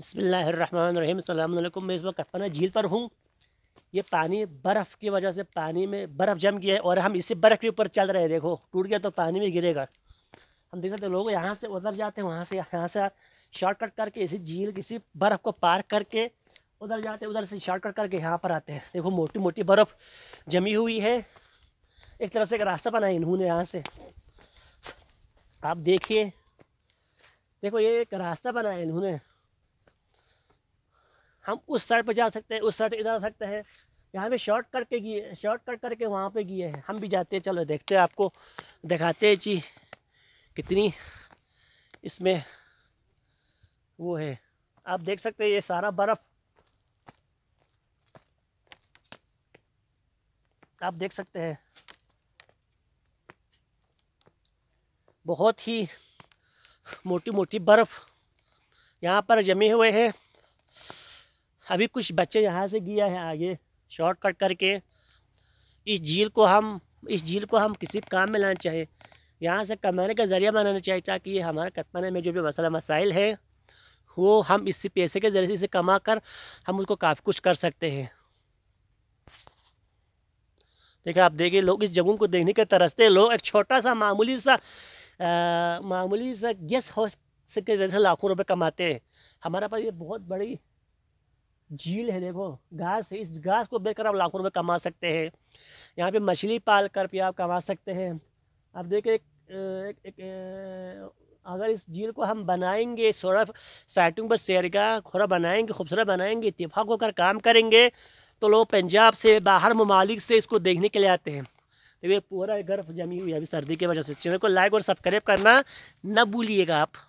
बसमीम मैं इस वक्त कतवाना झील पर हूँ ये पानी बर्फ़ की वजह से पानी में बर्फ़ जम गया है और हम इसी बर्फ़ के ऊपर चल रहे हैं देखो टूट गया तो पानी में गिरेगा हम देख सकते हैं लोग यहाँ से उधर जाते हैं वहाँ से यहाँ से शॉर्टकट करके इसी झील किसी बर्फ़ को पार करके उधर जाते हैं उधर से शॉर्टकट करके यहाँ पर आते हैं देखो मोटी मोटी बर्फ़ जमी हुई है एक तरह से एक रास्ता बनाया इन्होंने यहाँ से आप देखिए देखो ये एक रास्ता बनाया इन्होंने हम उस साइड पर जा सकते हैं उस साइड इधर आ सकते हैं यहाँ पे शॉर्ट कट के गए शॉर्ट कट करके वहाँ पे गए हैं हम भी जाते हैं चलो देखते हैं आपको दिखाते हैं जी कितनी इसमें वो है आप देख सकते हैं ये सारा बर्फ़ आप देख सकते हैं बहुत ही मोटी मोटी बर्फ़ यहाँ पर जमे हुए हैं अभी कुछ बच्चे यहाँ से गया है आगे शॉर्टकट करके इस झील को हम इस झील को हम किसी काम में लाना चाहिए यहाँ से कमाने का ज़रिया बनाना चाहिए ताकि ये हमारे कतमाने में जो भी मसला मसाइल है वो हम इसी पैसे के ज़रिए से कमा कर हम उसको काफ़ी कुछ कर सकते हैं देखिए आप देखिए लोग इस जगह को देखने के तरसते लोग एक छोटा सा मामूली सा मामूली सा गेस्ट हाउस से के जरिए लाखों रुपए कमाते हैं हमारे पास ये बहुत बड़ी झील है देखो घास है इस घास को बेचकर आप लाखों रुपए कमा सकते हैं यहाँ पे मछली पाल कर भी आप कमा सकते हैं आप देखिए एक, एक, एक, एक अगर इस झील को हम बनाएंगे थोड़ा साइटिंग पर शेर का थोड़ा बनाएंगे खूबसूरत बनाएंगे इतफाक़ होकर काम करेंगे तो लोग पंजाब से बाहर ममालिक से इसको देखने के लिए आते हैं तो ये पूरा गर्फ जमी हुई है अभी सर्दी की वजह से चैनल को लाइक और सब्सक्राइब करना न भूलिएगा आप